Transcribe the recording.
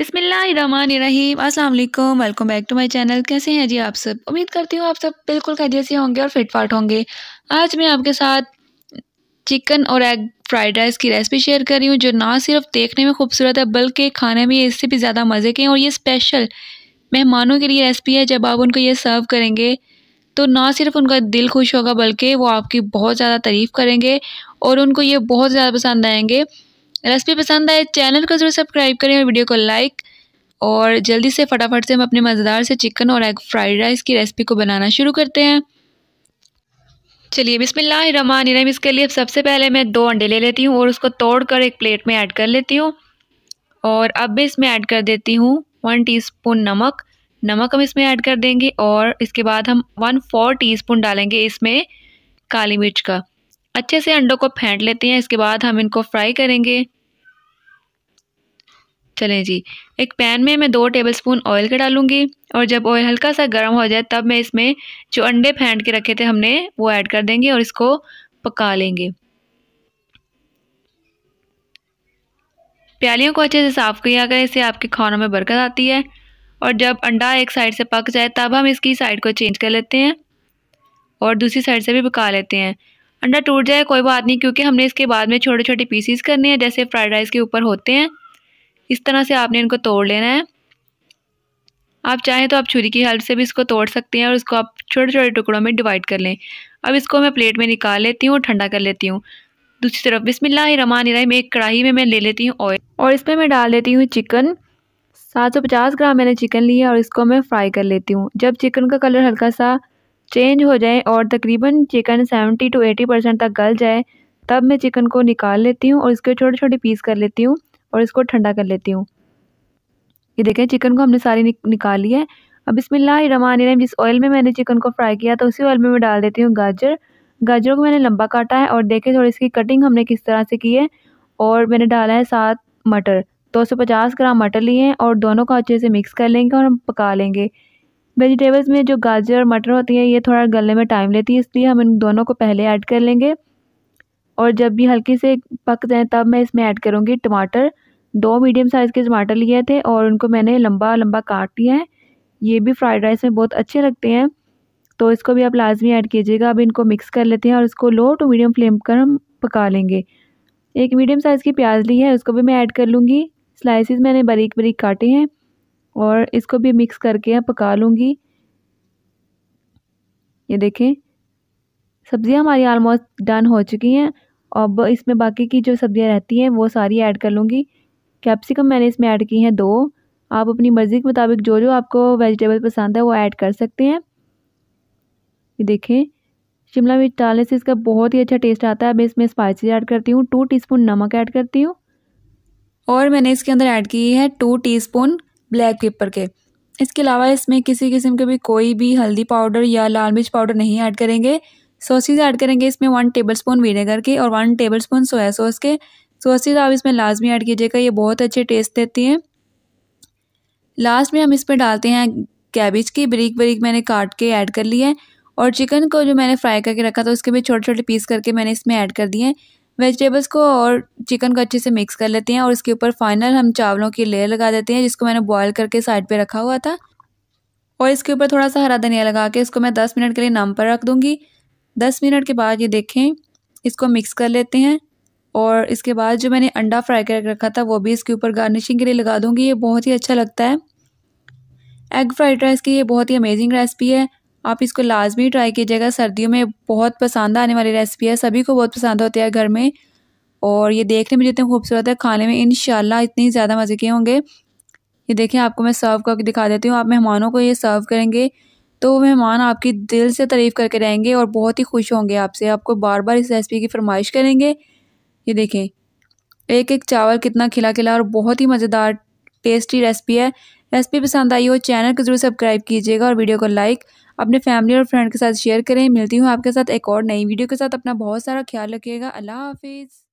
अस्सलाम वालेकुम welcome back to my channel कैसे हैं जी आप सब उम्मीद करती हूँ आप सब बिल्कुल खैरियत से होंगे और फिट फाट होंगे आज मैं आपके साथ चिकन और एग फ्राइड राइस की रेसिपी शेयर कर रही हूँ जो ना सिर्फ देखने में खूबसूरत है बल्कि खाने में इससे भी ज़्यादा मज़े के हैं और ये स्पेशल मेहमानों के लिए रेसिपी है जब आप उनको ये सर्व करेंगे तो ना सिर्फ उनका दिल खुश होगा बल्कि वो आपकी बहुत ज़्यादा तारीफ़ करेंगे और उनको ये बहुत ज़्यादा पसंद आएंगे रेसिपी पसंद आए चैनल को जरूर सब्सक्राइब करें और वीडियो को लाइक और जल्दी से फटाफट से हम अपने मज़ेदार से चिकन और एग फ्राइड राइस की रेसिपी को बनाना शुरू करते हैं चलिए बिसमिल्लाम इसके लिए सबसे पहले मैं दो अंडे ले लेती हूँ और उसको तोड़कर एक प्लेट में ऐड कर लेती हूँ और अब मैं इसमें ऐड कर देती हूँ वन टीस्पून नमक नमक हम इसमें ऐड कर देंगे और इसके बाद हम वन फोर टीस्पून डालेंगे इसमें काली मिर्च का अच्छे से अंडों को फेंट लेते हैं इसके बाद हम इनको फ्राई करेंगे चलें जी एक पैन में मैं दो टेबलस्पून ऑयल का डालूंगी और जब ऑयल हल्का सा गर्म हो जाए तब मैं इसमें जो अंडे फेंट के रखे थे हमने वो ऐड कर देंगे और इसको पका लेंगे प्यालियों को अच्छे से साफ़ किया करें इससे आपके खानों में बरकत आती है और जब अंडा एक साइड से पक जाए तब हम इसकी साइड को चेंज कर लेते हैं और दूसरी साइड से भी पका लेते हैं अंडा टूट जाए कोई बात नहीं क्योंकि हमने इसके बाद में छोटे छोटे पीसीस करने हैं जैसे फ्राइड राइस के ऊपर होते हैं इस तरह से आपने इनको तोड़ लेना है आप चाहें तो आप छुरी की हेल्प से भी इसको तोड़ सकते हैं और इसको आप छोटे छोटे टुकड़ों में डिवाइड कर लें अब इसको मैं प्लेट में निकाल लेती हूँ और ठंडा कर लेती हूँ दूसरी तरफ इराम एक कढ़ाई में मैं ले लेती हूँ ऑयल और इसमें मैं डाल देती हूँ चिकन 750 ग्राम मैंने चिकन लिया और इसको मैं फ्राई कर लेती हूँ जब चिकन का कलर हल्का सा चेंज हो जाए और तकरीबन chicken seventy two eighty percent तक गल जाए तब मैं चिकन को निकाल लेती हूँ और इसके छोटे छोटे पीस कर लेती हूँ और इसको ठंडा कर लेती हूँ ये देखें चिकन को हमने सारी निक, निकाली है अब रही जिस ऑयल में मैंने चिकन को फ्राई किया तो उसी ऑयल में मैं डाल देती हूँ गाजर गाजरों को मैंने लंबा काटा है और देखें थोड़ी इसकी कटिंग हमने किस तरह से की है और मैंने डाला है सात मटर दो सौ पचास ग्राम मटर लिए हैं और दोनों को अच्छे से मिक्स कर लेंगे और हम पका लेंगे वेजिटेबल्स में जो गाजर और मटर होती हैं ये थोड़ा गलने में टाइम लेती है इसलिए हम इन दोनों को पहले ऐड कर लेंगे और जब भी हल्की से पक जाए तब मैं इसमें ऐड करूँगी टमाटर दो मीडियम साइज़ के टमाटर लिए थे और उनको मैंने लंबा लंबा काट दिया है ये भी फ्राइड राइस में बहुत अच्छे लगते हैं तो इसको भी आप लाजमी ऐड कीजिएगा अब इनको मिक्स कर लेते हैं और इसको लो टू मीडियम फ्लेम पर हम पका लेंगे एक मीडियम साइज़ की प्याज ली है उसको भी मैं ऐड कर लूँगी स्लाइसिस मैंने बारीक बारीक काटे हैं और इसको भी मिक्स करके पका लूँगी ये देखें सब्ज़ियाँ हमारी आलमोस्ट डन हो चुकी हैं अब इसमें बाकी की जो सब्ज़ियाँ रहती हैं वो सारी ऐड कर लूँगी कैप्सिकम मैंने इसमें ऐड की हैं दो आप अपनी मर्ज़ी के मुताबिक जो जो आपको वेजिटेबल पसंद है वो ऐड कर सकते हैं ये देखें शिमला मिर्च डालने से इसका बहुत ही अच्छा टेस्ट आता है अब इसमें स्पाइसी ऐड करती हूँ टू टी नमक ऐड करती हूँ और मैंने इसके अंदर ऐड की है टू टी ब्लैक पेपर के इसके अलावा इसमें किसी किस्म के भी कोई भी हल्दी पाउडर या लाल मिर्च पाउडर नहीं ऐड करेंगे सॉसेज ऐड करेंगे इसमें वन टेबल स्पून विनेगर के और one tablespoon soya sauce के सॉसेज आप इसमें लाजमी ऐड कीजिएगा ये बहुत अच्छे टेस्ट देती हैं लास्ट में हम इसमें डालते हैं कैबिज की बरीक बरीक मैंने काट के ऐड कर ली है और चिकन को जो मैंने फ्राई करके रखा था उसके भी छोटे छोटे पीस करके मैंने इसमें ऐड कर दिए हैं वेजिटेबल्स को और चिकन को अच्छे से मिक्स कर लेते हैं और इसके ऊपर फाइनल हम चावलों की लेयर लगा देते हैं जिसको मैंने बॉयल करके साइड पे रखा हुआ था और इसके ऊपर थोड़ा सा हरा धनिया लगा के इसको मैं दस मिनट के लिए नाम पर रख दूँगी दस मिनट के बाद ये देखें इसको मिक्स कर लेते हैं और इसके बाद जो मैंने अंडा फ्राई कर रखा था वो भी इसके ऊपर गार्निशिंग के लिए लगा दूँगी ये बहुत ही अच्छा लगता है एग फ्राइड राइस की ये बहुत ही अमेजिंग रेसिपी है आप इसको लाजमी ट्राई कीजिएगा सर्दियों में बहुत पसंद आने वाली रेसिपी है सभी को बहुत पसंद होती है घर में और ये देखने में जितने खूबसूरत है खाने में इन इतनी ज़्यादा मज़े के होंगे ये देखें आपको मैं सर्व करके दिखा देती हूँ आप मेहमानों को ये सर्व करेंगे तो मेहमान आपकी दिल से तारीफ़ करके रहेंगे और बहुत ही खुश होंगे आपसे आपको बार बार इस रेसिपी की फरमाइश करेंगे ये देखें एक एक चावल कितना खिला खिला और बहुत ही मज़ेदार टेस्टी रेसिपी है रेसिपी पसंद आई हो चैनल को जरूर सब्सक्राइब कीजिएगा और वीडियो को लाइक अपने फैमिली और फ्रेंड के साथ शेयर करें मिलती हूँ आपके साथ एक और नई वीडियो के साथ अपना बहुत सारा ख्याल रखिएगा अल्लाह हाफिज़